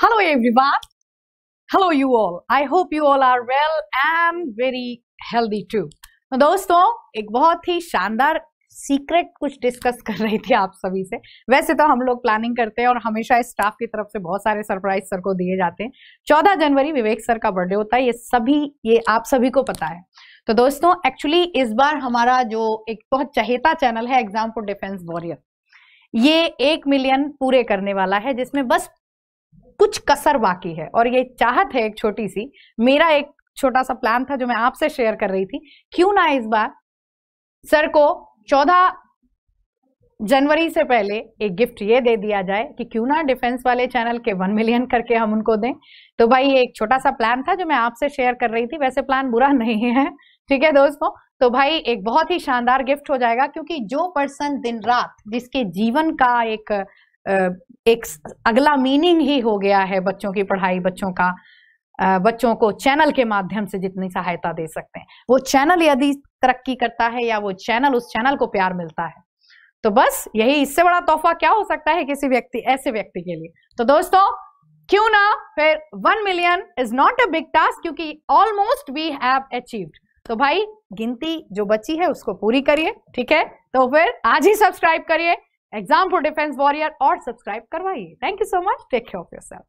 Hello, everyone. Hello, you all. I hope you all are well and very healthy too. तो दोस्तों एक बहुत ही शानदार सीक्रेट कुछ डिस्कस कर रही थी आप सभी से वैसे तो हम लोग प्लानिंग करते हैं और हमेशा स्टाफ की तरफ से बहुत सारे सरप्राइज सर को दिए जाते हैं 14 जनवरी विवेक सर का बर्थडे होता है ये सभी ये आप सभी को पता है तो दोस्तों एक्चुअली इस बार हमारा जो एक बहुत चहेता चैनल है एग्जाम फॉर डिफेंस वॉरियर ये एक मिलियन पूरे करने वाला है जिसमें बस कुछ कसर बाकी है और ये चाहत है एक छोटी सी मेरा एक छोटा सा प्लान था जो मैं आपसे शेयर कर रही थी क्यों ना इस बार सर को चौदह जनवरी से पहले एक गिफ्ट ये दे दिया जाए कि क्यों ना डिफेंस वाले चैनल के वन मिलियन करके हम उनको दें तो भाई एक छोटा सा प्लान था जो मैं आपसे शेयर कर रही थी वैसे प्लान बुरा नहीं है ठीक है दोस्तों तो भाई एक बहुत ही शानदार गिफ्ट हो जाएगा क्योंकि जो पर्सन दिन रात जिसके जीवन का एक एक अगला मीनिंग ही हो गया है बच्चों की पढ़ाई बच्चों का बच्चों को चैनल के माध्यम से जितनी सहायता दे सकते हैं वो चैनल यदि तरक्की करता है या वो चैनल उस चैनल को प्यार मिलता है तो बस यही इससे बड़ा तोहफा क्या हो सकता है किसी व्यक्ति ऐसे व्यक्ति के लिए तो दोस्तों क्यों ना फिर one million is not a big task क्योंकि ऑलमोस्ट वी हैव अचीव्ड तो भाई गिनती जो बची है उसको पूरी करिए ठीक है तो फिर आज ही सब्सक्राइब करिए एग्जाम फॉर डिफेंस वॉरियर और सब्सक्राइब करवाइए thank you so much take care of your self